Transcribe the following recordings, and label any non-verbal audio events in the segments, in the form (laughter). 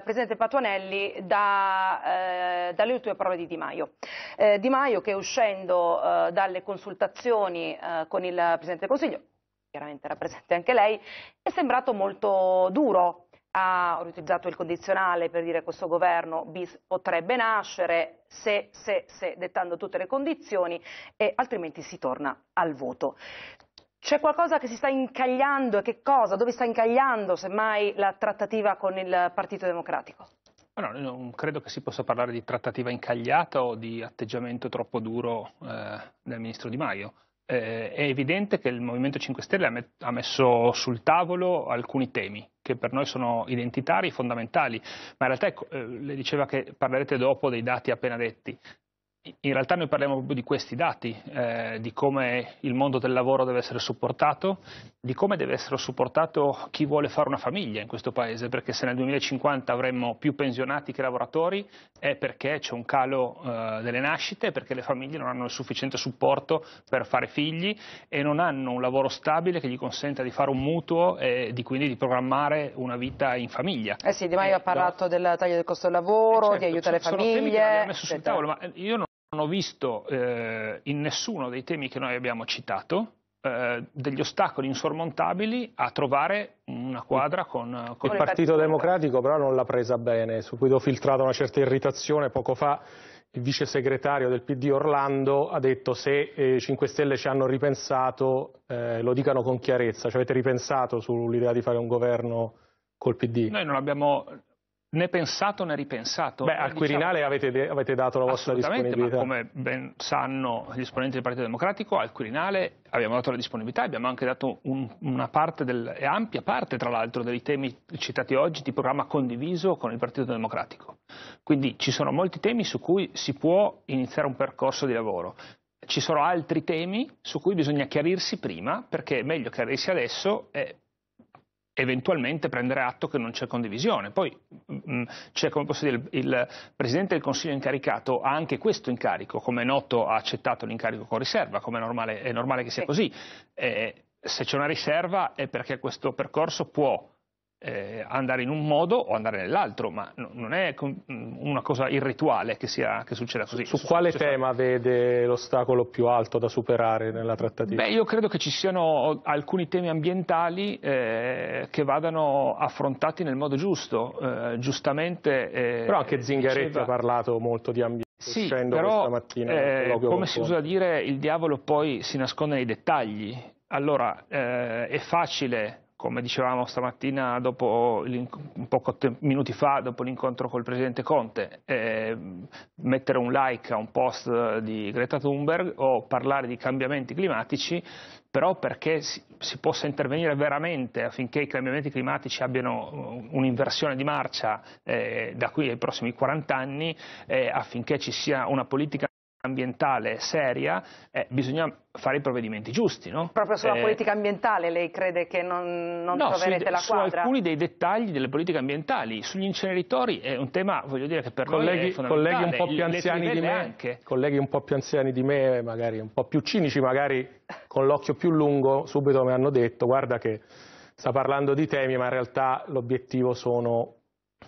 Presidente Patuanelli da, eh, dalle ultime parole di Di Maio. Eh, di Maio che uscendo eh, dalle consultazioni eh, con il Presidente del Consiglio, chiaramente era presente anche lei, è sembrato molto duro ha utilizzato il condizionale per dire che questo governo bis potrebbe nascere se, se, se, dettando tutte le condizioni e altrimenti si torna al voto. C'è qualcosa che si sta incagliando e che cosa? Dove sta incagliando semmai la trattativa con il Partito Democratico? Ah, no, non credo che si possa parlare di trattativa incagliata o di atteggiamento troppo duro eh, del ministro Di Maio. Eh, è evidente che il Movimento 5 Stelle ha, met ha messo sul tavolo alcuni temi che per noi sono identitari, fondamentali, ma in realtà ecco, eh, le diceva che parlerete dopo dei dati appena detti in realtà noi parliamo proprio di questi dati, eh, di come il mondo del lavoro deve essere supportato, di come deve essere supportato chi vuole fare una famiglia in questo paese, perché se nel 2050 avremmo più pensionati che lavoratori è perché c'è un calo eh, delle nascite, perché le famiglie non hanno il sufficiente supporto per fare figli e non hanno un lavoro stabile che gli consenta di fare un mutuo e di, quindi di programmare una vita in famiglia. Eh sì, Di Maio eh, ha parlato da... del taglio del costo del lavoro, eh, certo, di aiutare le famiglie. Sono temi che messo sul tavolo, ma io non non ho visto eh, in nessuno dei temi che noi abbiamo citato eh, degli ostacoli insormontabili a trovare una quadra con... Eh, con il Partito Democratico però non l'ha presa bene, su cui ho filtrato una certa irritazione poco fa il vice segretario del PD Orlando ha detto se i eh, 5 Stelle ci hanno ripensato, eh, lo dicano con chiarezza, ci avete ripensato sull'idea di fare un governo col PD? Noi non abbiamo, né pensato né ripensato. Beh, al diciamo Quirinale diciamo, avete, avete, dato la vostra disponibilità. come ben sanno gli esponenti del Partito Democratico, al Quirinale abbiamo dato la disponibilità, abbiamo anche dato un, una parte del, ampia parte, tra l'altro, dei temi citati oggi di programma condiviso con il Partito Democratico. Quindi ci sono molti temi su cui si può iniziare un percorso di lavoro. Ci sono altri temi su cui bisogna chiarirsi prima, perché è meglio chiarirsi adesso e eventualmente prendere atto che non c'è condivisione. Poi mm, mm, c'è, come posso dire, il Presidente del Consiglio incaricato ha anche questo incarico, come è noto ha accettato l'incarico con riserva, come è normale, è normale che sia così. Eh, se c'è una riserva è perché questo percorso può eh, andare in un modo o andare nell'altro, ma no, non è mm, una cosa irrituale che, sia, che succeda così. Su, su quale succede... Cioè, tema vede l'ostacolo più alto da superare nella trattativa? Beh, io credo che ci siano alcuni temi ambientali eh, che vadano affrontati nel modo giusto, eh, giustamente... Eh, però anche Zingaretti diceva... ha parlato molto di ambiente. Sì, però, eh, come si usa dire, il diavolo poi si nasconde nei dettagli. Allora, eh, è facile come dicevamo stamattina, te- minuti fa, dopo l'incontro col presidente Conte, eh, mettere un like a un post di Greta Thunberg o parlare di cambiamenti climatici, però perché si, si possa intervenire veramente affinché i cambiamenti climatici abbiano un'inversione di marcia eh, da qui ai prossimi 40 anni, eh, affinché ci sia una politica ambientale seria, eh, bisogna fare i provvedimenti giusti. No? Proprio sulla eh, politica ambientale lei crede che non, non no, troverete sui, la quadra? su alcuni dei dettagli delle politiche ambientali. Sugli inceneritori è un tema, voglio dire, che per colleghi, noi è Colleghi un po' più anziani di me, anche. colleghi un po' più anziani di me, magari un po' più cinici, magari con l'occhio più lungo, subito mi hanno detto, guarda che sta parlando di temi, ma in realtà l'obiettivo sono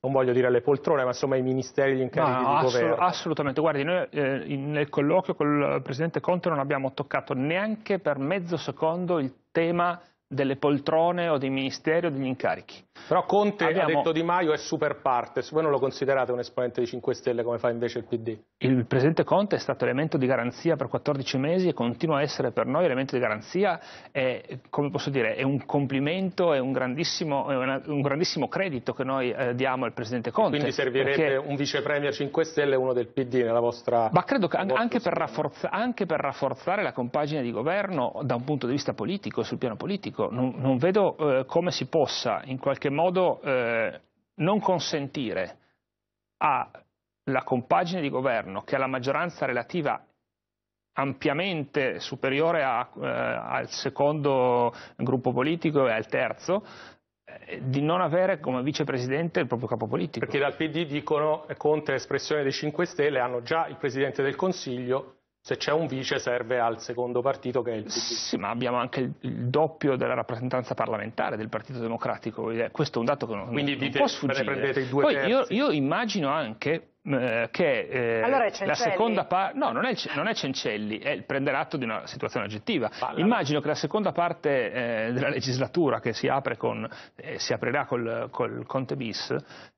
non voglio dire alle poltrone, ma insomma ai ministeri, gli incarichi no, di assolut governo. Assolutamente, guardi, noi eh, nel colloquio con il eh, Presidente Conte non abbiamo toccato neanche per mezzo secondo il tema delle poltrone o dei ministeri o degli incarichi. Però Conte, Abbiamo... ha detto Di Maio, è super partes, voi non lo considerate un esponente di 5 Stelle come fa invece il PD? Il Presidente Conte è stato elemento di garanzia per 14 mesi e continua a essere per noi elemento di garanzia, è, come posso dire, è un complimento, è un grandissimo, è una, un grandissimo credito che noi eh, diamo al Presidente Conte. E quindi servirebbe perché... un vice premier 5 Stelle e uno del PD nella vostra... Ma credo che anche per, anche per rafforzare la compagine di governo da un punto di vista politico, sul piano politico, dico, non, non vedo eh, come si possa in qualche modo eh, non consentire alla compagine di governo che ha la maggioranza relativa ampiamente superiore a, eh, al secondo gruppo politico e al terzo, eh, di non avere come vicepresidente il proprio capo politico. Perché dal PD dicono Conte espressione dei 5 Stelle, hanno già il Presidente del Consiglio, se c'è un vice serve al secondo partito che è il PD. Sì, ma abbiamo anche il, il doppio della rappresentanza parlamentare del Partito Democratico, questo è un dato che non, Quindi non può sfuggire. Poi io, io, immagino anche eh, che eh, allora la seconda parte no non è, non è Cencelli è prendere atto di una situazione oggettiva Balla. immagino che la seconda parte eh, della legislatura che si, apre con, eh, si aprirà col, col Conte bis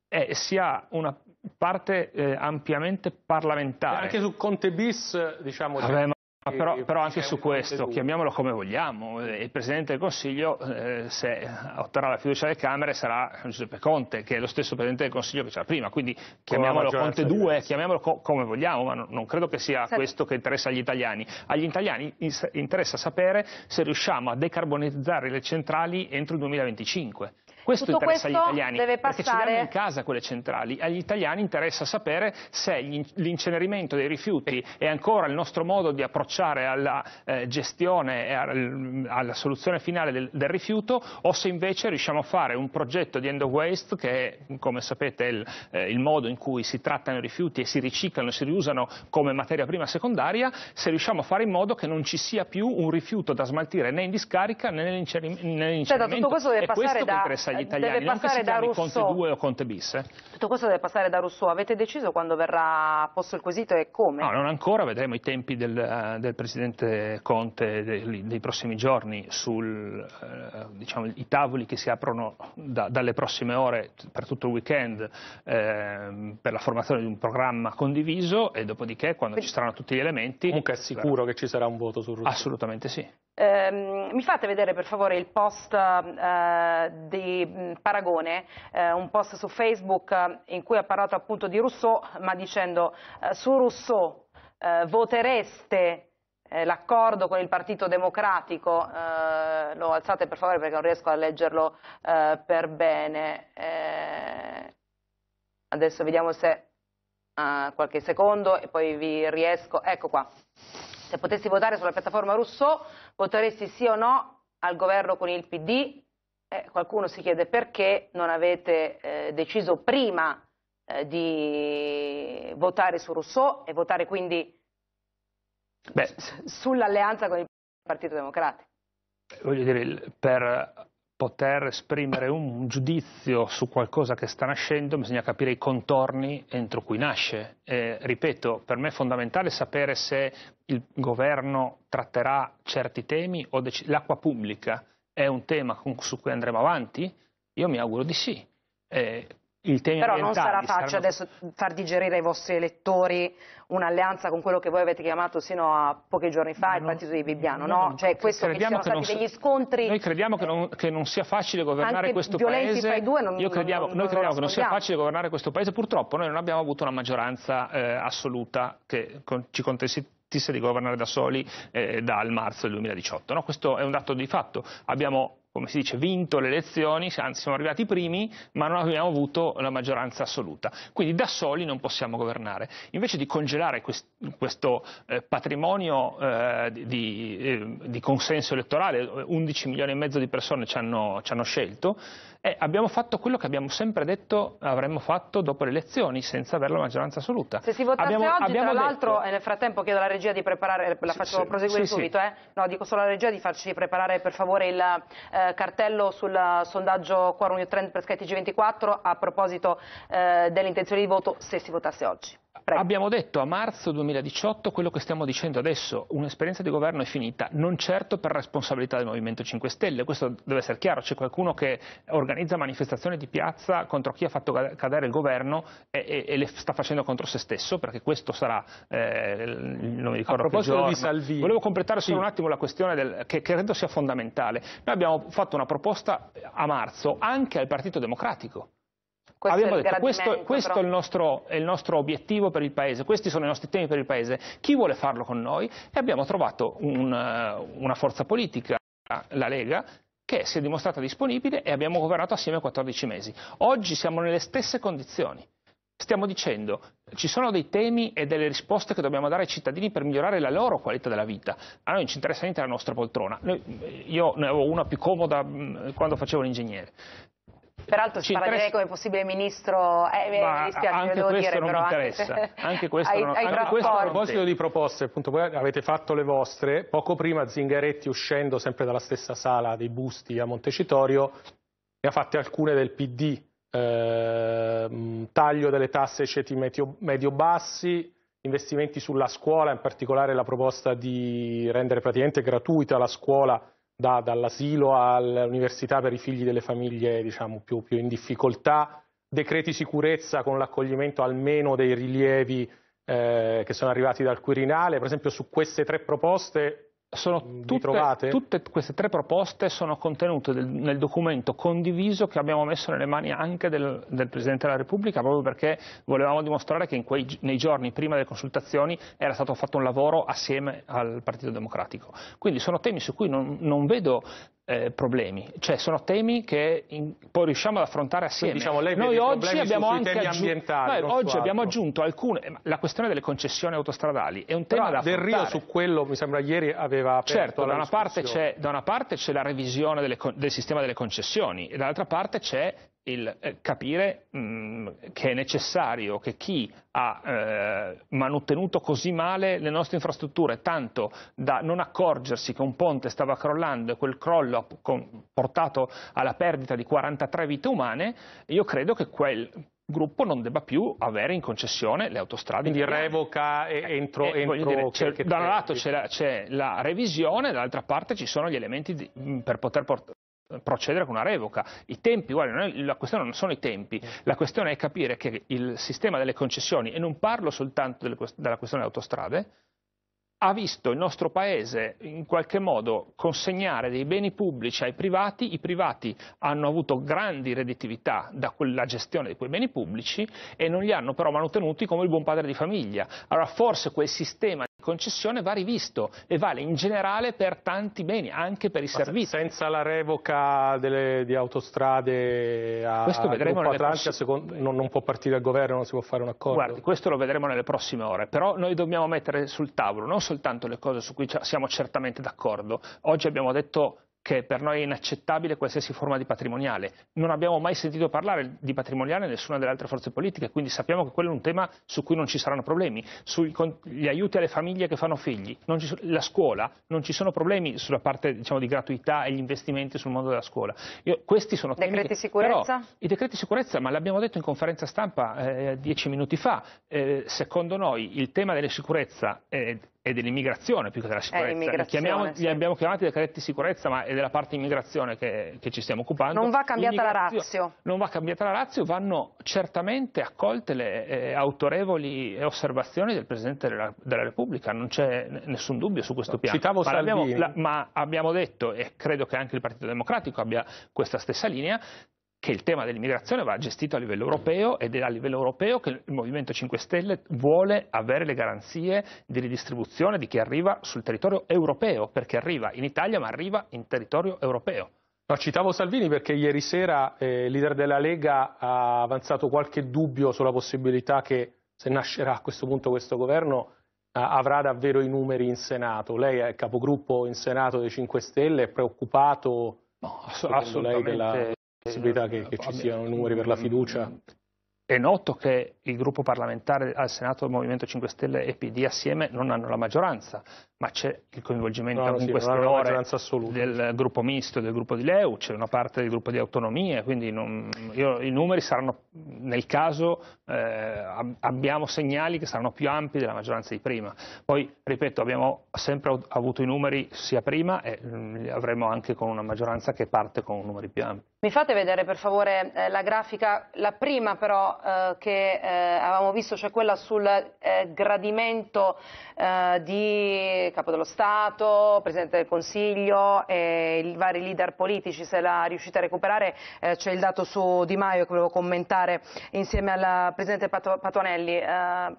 eh, sia una parte eh, ampiamente parlamentare. Anche su Conte bis, diciamo... Vabbè, ma... Ma però, però, anche su questo, chiamiamolo come vogliamo, eh, il Presidente del Consiglio, eh, se otterrà la fiducia delle Camere, sarà Giuseppe Conte, che è lo stesso Presidente del Consiglio che c'era prima, quindi chiamiamolo Conte 2, chiamiamolo co come vogliamo, ma non, non credo che sia sì. questo che interessa agli italiani. Agli italiani interessa sapere se riusciamo a decarbonizzare le centrali entro il 2025. Questo Tutto interessa questo agli italiani, deve passare... perché ce le hanno in casa quelle centrali. Agli italiani interessa sapere se l'incenerimento dei rifiuti è ancora il nostro modo di approcciare alla eh, gestione e al, alla soluzione finale del, del, rifiuto o se invece riusciamo a fare un progetto di end of waste che è, come sapete, è il, eh, il modo in cui si trattano i rifiuti e si riciclano e si riusano come materia prima secondaria, se riusciamo a fare in modo che non ci sia più un rifiuto da smaltire né in discarica né nell'incenerimento. Nell'incenerimento. Cioè, tutto questo deve passare questo da dagli eh, italiani, non che si chiami Conte 2 o Conte bis. Eh? Tutto questo deve passare da Rousseau. Avete deciso quando verrà posto il quesito e come? No, non ancora, vedremo i tempi del, eh, del Presidente Conte dei, dei prossimi giorni sui eh, diciamo, tavoli che si aprono da, dalle prossime ore per tutto il weekend eh, per la formazione di un programma condiviso e dopodiché quando Quindi... ci saranno tutti gli elementi... Comunque è sicuro che ci sarà un voto su Rousseau? Assolutamente sì. Ehm, mi fate vedere per favore il post eh, di mm, Paragone, eh, un post su Facebook eh, in cui ha parlato appunto di Rousseau, ma dicendo eh, su Rousseau eh, votereste eh, l'accordo con il Partito Democratico, lo alzate per favore perché non riesco a leggerlo per bene. adesso vediamo se qualche secondo e poi vi riesco, ecco qua. Se potessi votare sulla piattaforma Rousseau, voteresti sì o no al governo con il PD? Eh, qualcuno si chiede perché non avete eh, deciso prima eh, di votare su Rousseau e votare quindi sull'alleanza con il Partito Democratico. Voglio dire, per poter esprimere un giudizio su qualcosa che sta nascendo bisogna capire i contorni entro cui nasce. E, ripeto, per me è fondamentale sapere se il governo tratterà certi temi o l'acqua pubblica è un tema su cui andremo avanti? Io mi auguro di sì. E però non sarà facile saranno... adesso far digerire ai vostri elettori un'alleanza con quello che voi avete chiamato sino a pochi giorni fa no, il partito di Bibbiano, no? no? Cioè questo che sono che stati degli scontri... Noi crediamo che non, che non sia facile governare questo paese, i due non, Io crediamo, non, noi crediamo che non sia facile governare questo paese, purtroppo noi non abbiamo avuto una maggioranza eh, assoluta che con, ci contesti di governare da soli eh, dal marzo del 2018. No, questo è un dato di fatto. Abbiamo come si dice, vinto le elezioni, anzi siamo arrivati primi, ma non abbiamo avuto la maggioranza assoluta. Quindi da soli non possiamo governare. Invece di congelare quest questo eh, patrimonio eh, di, eh, di, consenso elettorale, 11 milioni e mezzo di persone ci hanno, ci hanno scelto, eh, abbiamo fatto quello che abbiamo sempre detto avremmo fatto dopo le elezioni, senza avere la maggioranza assoluta. Se si votasse abbiamo, oggi, abbiamo tra l'altro, detto... nel frattempo chiedo alla regia di preparare, la faccio sì, proseguire sì, subito, sì. Eh? no, dico solo alla regia di farci preparare per favore il eh, cartello sul sondaggio Quorum New Trend per Sky TG24 a proposito eh, delle intenzioni di voto se si votasse oggi. Prego. Abbiamo detto a marzo 2018 quello che stiamo dicendo adesso, un'esperienza di governo è finita, non certo per responsabilità del Movimento 5 Stelle, questo deve essere chiaro, c'è qualcuno che organizza manifestazioni di piazza contro chi ha fatto cadere il governo e, e, e le sta facendo contro se stesso, perché questo sarà, eh, non mi ricordo a proposito di Salvini. Volevo completare solo sì. un attimo la questione del, che, che credo sia fondamentale. Noi abbiamo fatto una proposta a marzo anche al Partito Democratico questo abbiamo detto questo, questo è, il nostro, è, il nostro, obiettivo per il Paese, questi sono i nostri temi per il Paese, chi vuole farlo con noi? E abbiamo trovato un, eh, una forza politica, la Lega, che si è dimostrata disponibile e abbiamo governato assieme 14 mesi. Oggi siamo nelle stesse condizioni. Stiamo dicendo ci sono dei temi e delle risposte che dobbiamo dare ai cittadini per migliorare la loro qualità della vita. A noi non ci interessa niente la nostra poltrona. io ne avevo una più comoda mm, quando facevo l'ingegnere. Peraltro ci spara interessa... come possibile ministro, eh, mi dispiace, anche questo dire, non però, mi eh. interessa, anche, se... (laughs) anche questo, a proposito di proposte, appunto, voi avete fatto le vostre, poco prima Zingaretti uscendo sempre dalla stessa sala dei busti a Montecitorio, ne ha fatte alcune del PD, eh, taglio delle tasse ai ceti medio-bassi, investimenti sulla scuola, in particolare la proposta di rendere praticamente gratuita la scuola da, dall'asilo all'università per i figli delle famiglie diciamo, più, più, in difficoltà, decreti sicurezza con l'accoglimento almeno dei rilievi eh, che sono arrivati dal Quirinale. Per esempio su queste tre proposte Mm, tutte, tutte, queste tre proposte sono contenute del, nel documento condiviso che abbiamo messo nelle mani anche del, del Presidente della Repubblica proprio perché volevamo dimostrare che quei, nei giorni prima delle consultazioni era stato fatto un lavoro assieme al Partito Democratico. Quindi sono temi su cui non, non vedo eh, problemi, cioè sono temi che in, poi riusciamo ad affrontare assieme. Diciamo, Noi oggi abbiamo anche aggiunto, no, oggi abbiamo aggiunto alcune, la questione delle concessioni autostradali è un tema Però da affrontare. Del Rio su quello mi sembra ieri aveva aperto certo, da una, parte c'è, la revisione delle, del sistema delle concessioni e dall'altra parte c'è il eh, capire mh, mm, che è necessario che chi ha eh, mantenuto così male le nostre infrastrutture, tanto da non accorgersi che un ponte stava crollando e quel crollo ha portato alla perdita di 43 vite umane, io credo che quel gruppo non debba più avere in concessione le autostrade. Quindi italiane. revoca eh, entro... Eh, entro dire, che, da un lato c'è la, la, revisione, dall'altra parte ci sono gli elementi di, per poter portare procedere con una revoca. I tempi, guarda, è, la questione non sono i tempi, mm. la questione è capire che il sistema delle concessioni, e non parlo soltanto delle, della questione delle autostrade, ha visto il nostro paese in qualche modo consegnare dei beni pubblici ai privati, i privati hanno avuto grandi redditività da quella gestione di quei beni pubblici e non li hanno però manutenuti come il buon padre di famiglia. Allora forse quel sistema concessione va rivisto e vale in generale per tanti beni, anche per i Ma servizi. senza la revoca delle, di autostrade a questo vedremo Atlantica, secondo, non, non, può partire il governo, non si può fare un accordo? Guardi, questo lo vedremo nelle prossime ore, però noi dobbiamo mettere sul tavolo non soltanto le cose su cui siamo certamente d'accordo. Oggi abbiamo detto che per noi è inaccettabile qualsiasi forma di patrimoniale. Non abbiamo mai sentito parlare di patrimoniale nessuna delle altre forze politiche, quindi sappiamo che quello è un tema su cui non ci saranno problemi. Sugli aiuti alle famiglie che fanno figli, ci, la scuola, non ci sono problemi sulla parte diciamo, di gratuità e gli investimenti sul mondo della scuola. Io, questi sono temi decreti che, sicurezza? Però, I decreti sicurezza, ma l'abbiamo detto in conferenza stampa eh, dieci minuti fa, eh, secondo noi il tema della sicurezza eh, e dell'immigrazione più che della sicurezza. Chiamiamo, sì. Li abbiamo chiamati decreti di sicurezza, ma è della parte immigrazione che, che ci stiamo occupando. Non va cambiata la razio. Non va cambiata la razio, vanno certamente accolte le eh, autorevoli osservazioni del Presidente della, della Repubblica, non c'è nessun dubbio su questo piano. Citavo ma, abbiamo, la, ma abbiamo detto, e credo che anche il Partito Democratico abbia questa stessa linea, che il tema dell'immigrazione va gestito a livello europeo ed è a livello europeo che il Movimento 5 Stelle vuole avere le garanzie di ridistribuzione di chi arriva sul territorio europeo, perché arriva in Italia ma arriva in territorio europeo. No, citavo Salvini perché ieri sera eh, il leader della Lega ha avanzato qualche dubbio sulla possibilità che, se nascerà a questo punto questo governo, eh, avrà davvero i numeri in Senato. Lei è capogruppo in Senato dei 5 Stelle, è preoccupato? No, assolutamente possibilità che, che ci siano numeri per la fiducia? È noto che il gruppo parlamentare al Senato del Movimento 5 Stelle e PD assieme non hanno la maggioranza, ma c'è il coinvolgimento no, in sì, queste ore del gruppo misto, del gruppo di Leu, c'è una parte del gruppo di autonomie, quindi non, io, i numeri saranno, nel caso eh, abbiamo segnali che saranno più ampi della maggioranza di prima. Poi, ripeto, abbiamo sempre avuto i numeri sia prima e mm, li avremo anche con una maggioranza che parte con numeri più ampi. Mi fate vedere per favore eh, la grafica, la prima però eh, che eh, avevamo visto, cioè quella sul eh, gradimento eh, di Capo dello Stato, Presidente del Consiglio e i vari leader politici, se la riuscite a recuperare eh, c'è il dato su Di Maio che volevo commentare insieme al Presidente Pato Patonelli,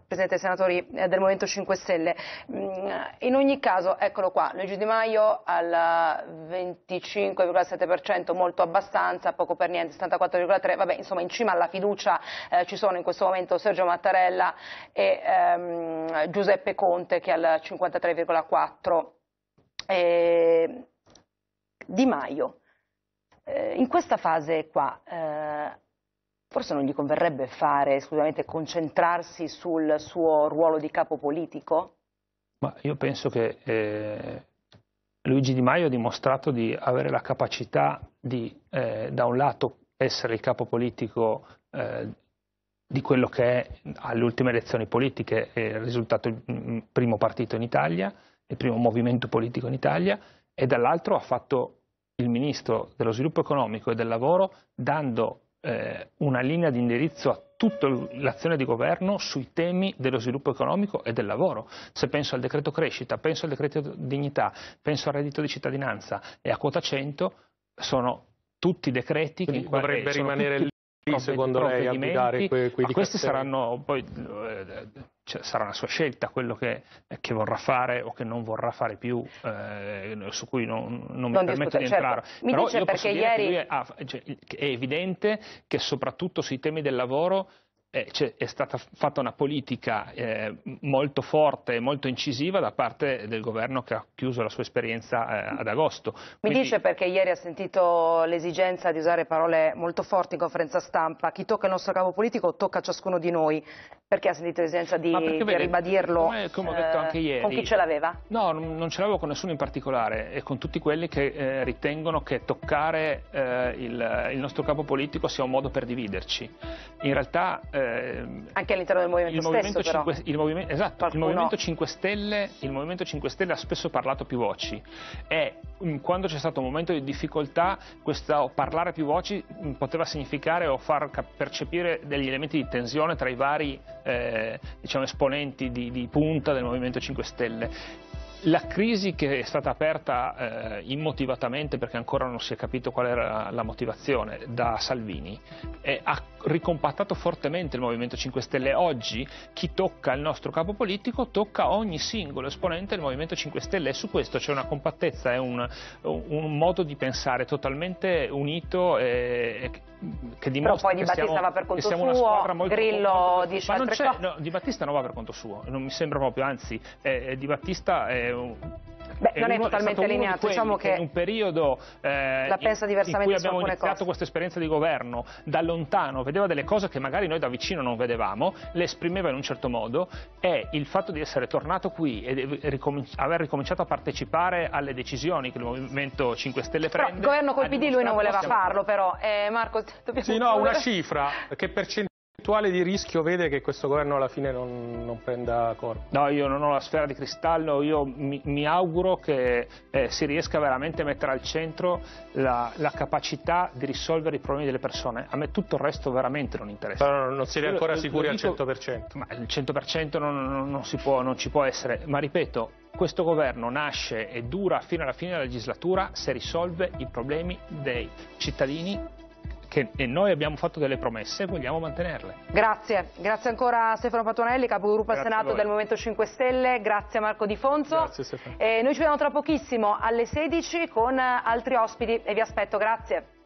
Presidente dei Senatori del Movimento 5 Stelle. Mm, in ogni caso, eccolo qua, Luigi Di Maio al 25,7% molto abbastanza abbastanza, poco per niente, 74,3, vabbè insomma in cima alla fiducia eh, ci sono in questo momento Sergio Mattarella e ehm, Giuseppe Conte che è al 53,4. Eh, di Maio, eh, in questa fase qua eh, forse non gli converrebbe fare esclusivamente concentrarsi sul suo ruolo di capo politico? Ma io penso che eh, Luigi Di Maio ha dimostrato di avere la capacità di, eh, da un lato, essere il capo politico eh, di quello che è alle ultime elezioni politiche è risultato il mm, primo partito in Italia, il primo movimento politico in Italia, e dall'altro ha fatto il ministro dello sviluppo economico e del lavoro dando eh, una linea di indirizzo a tutta l'azione di governo sui temi dello sviluppo economico e del lavoro. Se penso al decreto crescita, penso al decreto dignità, penso al reddito di cittadinanza e a quota 100, sono tutti decreti Quindi che in qualche, dovrebbe secondo lei a guidare que, quelli questi saranno poi eh, cioè, sarà una sua scelta quello che, che, vorrà fare o che non vorrà fare più eh, su cui non, non mi non permetto discutere. di certo. entrare certo. mi Però dice perché ieri è, ah, cioè, è evidente che soprattutto sui temi del lavoro eh, è stata fatta una politica eh, molto forte e molto incisiva da parte del governo che ha chiuso la sua esperienza eh, ad agosto. Quindi... Mi dice perché ieri ha sentito l'esigenza di usare parole molto forti in conferenza stampa, chi tocca il nostro capo politico tocca a ciascuno di noi, perché ha sentito l'esigenza di, perché, bene, di ribadirlo come, come ho detto eh, anche ieri, con chi ce l'aveva? No, non ce l'avevo con nessuno in particolare e con tutti quelli che eh, ritengono che toccare eh, il, il, nostro capo politico sia un modo per dividerci. In realtà... Eh, anche all'interno del Movimento il stesso Movimento 5, il esatto, movimento, esatto, Qualcuno... il movimento, 5 Stelle, il Movimento 5 Stelle ha spesso parlato più voci e mm, quando c'è stato un momento di difficoltà questo parlare più voci mm, poteva significare o far percepire degli elementi di tensione tra i vari eh, diciamo, esponenti di, di punta del Movimento 5 Stelle. La crisi che è stata aperta eh, immotivatamente, perché ancora non si è capito qual era la motivazione, da Salvini, ha ricompattato fortemente il Movimento 5 Stelle. Oggi chi tocca il nostro capo politico tocca ogni singolo esponente del Movimento 5 Stelle e su questo c'è una compattezza, è un, un, modo di pensare totalmente unito e, che dimostra Però poi Di Battista siamo, va per conto suo, Grillo molto, dice altre cose. No, Di Battista non va per conto suo, non mi sembra proprio, anzi eh, Di Battista è un Beh, non è, uno, totalmente allineato, diciamo che, in un periodo eh, la pensa diversamente in cui abbiamo iniziato cose. questa esperienza di governo da lontano, vedeva delle cose che magari noi da vicino non vedevamo, le esprimeva in un certo modo e il fatto di essere tornato qui e ricominci aver ricominciato a partecipare alle decisioni che il Movimento 5 Stelle prende... Però, il governo col PD lui non voleva farlo però, eh, Marco... Sì, no, una cifra che percentuale percentuale di rischio vede che questo governo alla fine non, non, prenda corpo? No, io non ho la sfera di cristallo, io mi, mi auguro che eh, si riesca veramente a mettere al centro la, la, capacità di risolvere i problemi delle persone. A me tutto il resto veramente non interessa. Però non siete ancora io, sicuri dico, al 100%? Ma il 100% non, non, non, può, non ci può essere, ma ripeto, questo governo nasce e dura fino alla fine della legislatura se risolve i problemi dei cittadini che, e noi abbiamo fatto delle promesse e vogliamo mantenerle. Grazie, grazie ancora a Stefano Patonelli, capogruppo al Senato del Movimento 5 Stelle, grazie a Marco Di Fonzo. Grazie Stefano. E noi ci vediamo tra pochissimo alle 16 con altri ospiti e vi aspetto, grazie.